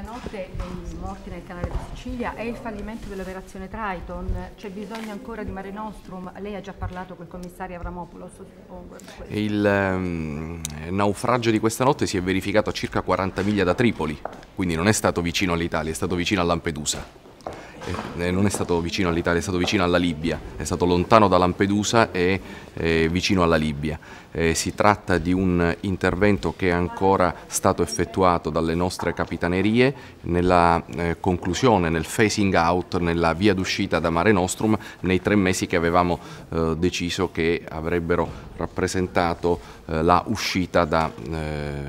della notte dei morti nel canale di Sicilia e il fallimento dell'operazione Triton, c'è bisogno ancora di Mare Nostrum, lei ha già parlato col commissario Avramopoulos, suppongo. Il um, naufragio di questa notte si è verificato a circa 40 miglia da Tripoli, quindi non è stato vicino all'Italia, è stato vicino a Lampedusa. Eh, eh, non è stato vicino all'Italia, è stato vicino alla Libia, è stato lontano da Lampedusa e eh, vicino alla Libia. Eh, si tratta di un intervento che è ancora stato effettuato dalle nostre capitanerie nella eh, conclusione, nel phasing out, nella via d'uscita da Mare Nostrum nei tre mesi che avevamo deciso che avrebbero rappresentato la uscita da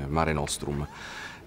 Mare Nostrum.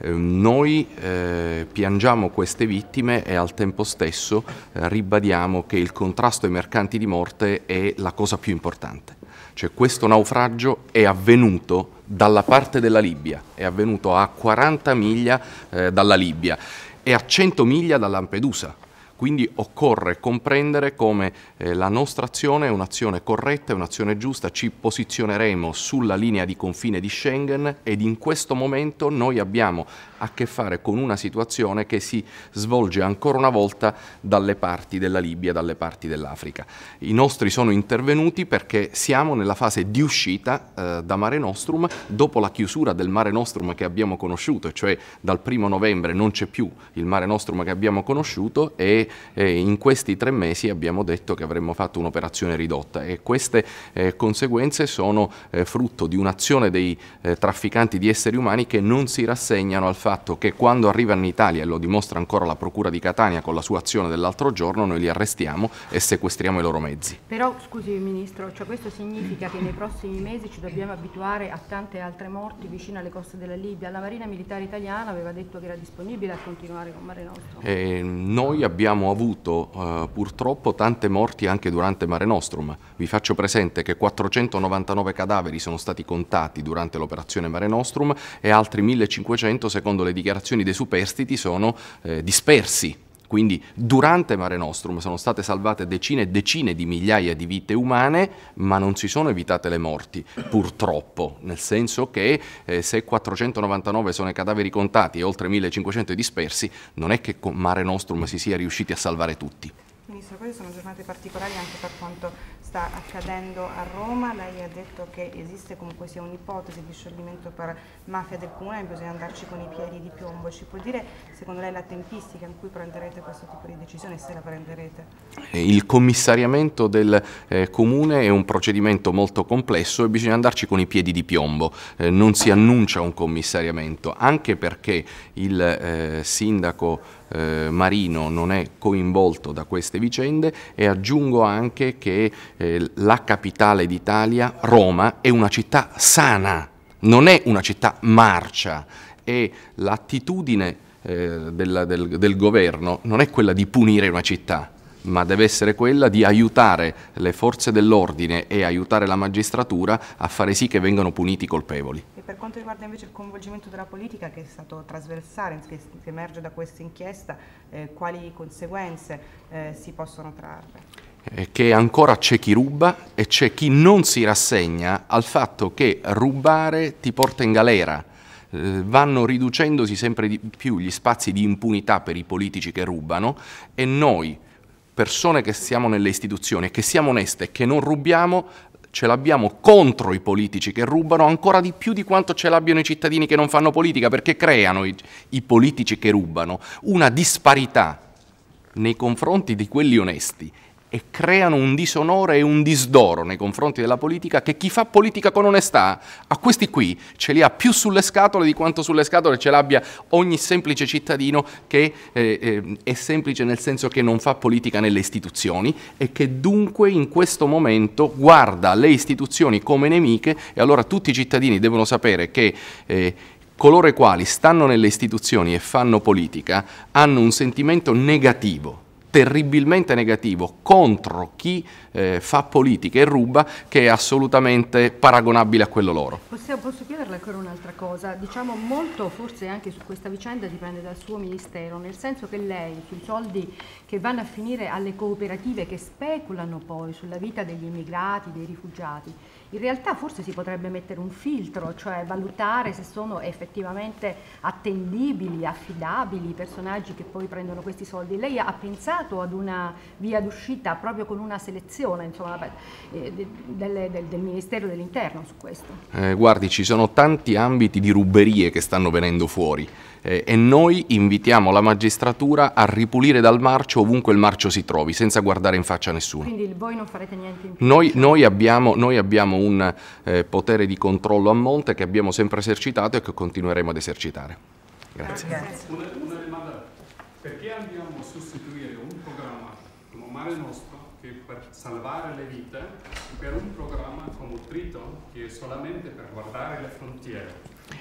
Eh, noi eh, piangiamo queste vittime e al tempo stesso eh, ribadiamo che il contrasto ai mercanti di morte è la cosa più importante. Cioè questo naufragio è avvenuto dalla parte della Libia, è avvenuto a 40 miglia eh, dalla Libia e a 100 miglia da Lampedusa quindi occorre comprendere come eh, la nostra azione è un'azione corretta, è un'azione giusta, ci posizioneremo sulla linea di confine di Schengen ed in questo momento noi abbiamo a che fare con una situazione che si svolge ancora una volta dalle parti della Libia, dalle parti dell'Africa. I nostri sono intervenuti perché siamo nella fase di uscita eh, da Mare Nostrum dopo la chiusura del Mare Nostrum che abbiamo conosciuto, cioè dal primo novembre non c'è più il Mare Nostrum che abbiamo conosciuto e eh, in questi tre mesi abbiamo detto che avremmo fatto un'operazione ridotta e queste eh, conseguenze sono eh, frutto di un'azione dei eh, trafficanti di esseri umani che non si rassegnano al fatto fatto che quando arrivano in Italia, e lo dimostra ancora la Procura di Catania con la sua azione dell'altro giorno, noi li arrestiamo e sequestriamo i loro mezzi. Però, scusi Ministro, cioè questo significa che nei prossimi mesi ci dobbiamo abituare a tante altre morti vicino alle coste della Libia. La Marina Militare Italiana aveva detto che era disponibile a continuare con Mare Nostrum. E eh, noi abbiamo avuto eh, purtroppo tante morti anche durante Mare Nostrum. Vi faccio presente che 499 cadaveri sono stati contati durante l'operazione Mare Nostrum e altri 1500 secondo secondo le dichiarazioni dei superstiti, sono eh, dispersi. Quindi durante Mare Nostrum sono state salvate decine e decine di migliaia di vite umane, ma non si sono evitate le morti, purtroppo, nel senso che eh, se 499 sono i cadaveri contati e oltre 1500 dispersi, non è che con Mare Nostrum si sia riusciti a salvare tutti. Ministro, queste sono giornate particolari anche per quanto sta accadendo a Roma, lei ha detto che esiste comunque sia un'ipotesi di scioglimento per mafia del comune, bisogna andarci con i piedi di piombo, ci può dire secondo lei la tempistica in cui prenderete questo tipo di decisione, se la prenderete? Il commissariamento del eh, comune è un procedimento molto complesso e bisogna andarci con i piedi di piombo, eh, non si annuncia un commissariamento, anche perché il eh, sindaco eh, Marino non è coinvolto da queste vicende e aggiungo anche che eh, la capitale d'Italia, Roma, è una città sana, non è una città marcia e l'attitudine eh, del, del, del governo non è quella di punire una città, ma deve essere quella di aiutare le forze dell'ordine e aiutare la magistratura a fare sì che vengano puniti i colpevoli. Per quanto riguarda invece il coinvolgimento della politica che è stato trasversale, che, che emerge da questa inchiesta, eh, quali conseguenze eh, si possono trarre? Eh, che ancora c'è chi ruba e c'è chi non si rassegna al fatto che rubare ti porta in galera eh, vanno riducendosi sempre di più gli spazi di impunità per i politici che rubano e noi, persone che siamo nelle istituzioni e che siamo oneste e che non rubiamo, ce l'abbiamo contro i politici che rubano ancora di più di quanto ce l'abbiano i cittadini che non fanno politica, perché creano i, i politici che rubano una disparità nei confronti di quelli onesti e creano un disonore e un disdoro nei confronti della politica che chi fa politica con onestà a questi qui ce li ha più sulle scatole di quanto sulle scatole ce l'abbia ogni semplice cittadino che eh, eh, è semplice nel senso che non fa politica nelle istituzioni e che dunque in questo momento guarda le istituzioni come nemiche e allora tutti i cittadini devono sapere che eh, coloro i quali stanno nelle istituzioni e fanno politica hanno un sentimento negativo terribilmente negativo contro chi eh, fa politica e ruba che è assolutamente paragonabile a quello loro. Posso, posso chiederle ancora un'altra cosa? Diciamo molto, forse anche su questa vicenda dipende dal suo ministero, nel senso che lei sui soldi che vanno a finire alle cooperative che speculano poi sulla vita degli immigrati, dei rifugiati, in realtà forse si potrebbe mettere un filtro, cioè valutare se sono effettivamente attendibili, affidabili i personaggi che poi prendono questi soldi. Lei ha pensato portato ad una via d'uscita proprio con una selezione insomma, eh, del, del, del, Ministero dell'Interno su questo? Eh, guardi, ci sono tanti ambiti di ruberie che stanno venendo fuori eh, e noi invitiamo la magistratura a ripulire dal marcio ovunque il marcio si trovi, senza guardare in faccia nessuno. Quindi voi non farete niente in più? Noi, noi, abbiamo, noi abbiamo, un eh, potere di controllo a monte che abbiamo sempre esercitato e che continueremo ad esercitare. Grazie. Grazie perché andiamo a sostituire un programma come Mare Nostro che per salvare le vite per un programma come Triton che è solamente per guardare le frontiere.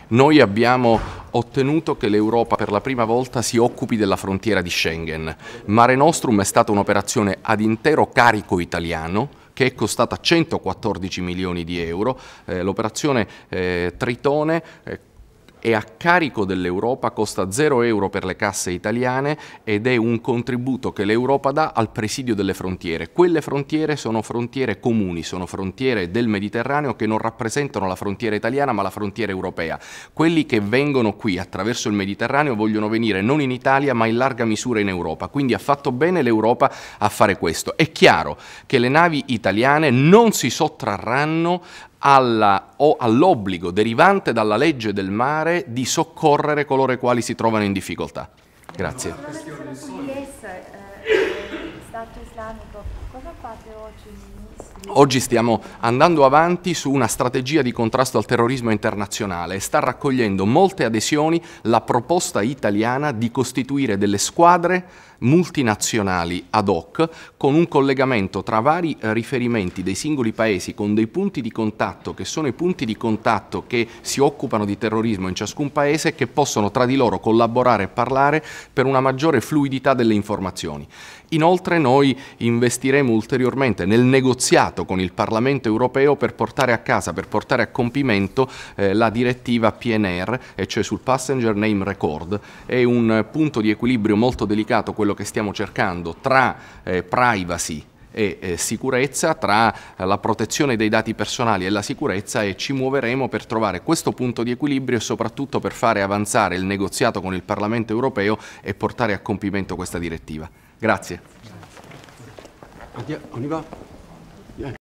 Noi abbiamo ottenuto che l'Europa per la prima volta si occupi della frontiera di Schengen. Mare Nostrum è stata un'operazione ad intero carico italiano che è costata 114 milioni di euro. Eh, l'operazione eh, Tritone eh, è a carico dell'Europa, costa 0 euro per le casse italiane ed è un contributo che l'Europa dà al presidio delle frontiere. Quelle frontiere sono frontiere comuni, sono frontiere del Mediterraneo che non rappresentano la frontiera italiana ma la frontiera europea. Quelli che vengono qui attraverso il Mediterraneo vogliono venire non in Italia ma in larga misura in Europa, quindi ha fatto bene l'Europa a fare questo. È chiaro che le navi italiane non si sottrarranno alla, o all'obbligo derivante dalla legge del mare di soccorrere coloro i quali si trovano in difficoltà. Grazie. Oggi stiamo andando avanti su una strategia di contrasto al terrorismo internazionale e sta raccogliendo molte adesioni la proposta italiana di costituire delle squadre multinazionali ad hoc con un collegamento tra vari eh, riferimenti dei singoli paesi con dei punti di contatto che sono i punti di contatto che si occupano di terrorismo in ciascun paese e che possono tra di loro collaborare e parlare per una maggiore fluidità delle informazioni. Inoltre noi investiremo ulteriormente nel negoziato con il Parlamento europeo per portare a casa, per portare a compimento eh, la direttiva PNR, e cioè sul Passenger Name Record. È un eh, punto di equilibrio molto delicato quello quello che stiamo cercando tra eh, privacy e eh, sicurezza, tra eh, la protezione dei dati personali e la sicurezza e ci muoveremo per trovare questo punto di equilibrio e soprattutto per fare avanzare il negoziato con il Parlamento europeo e portare a compimento questa direttiva. Grazie.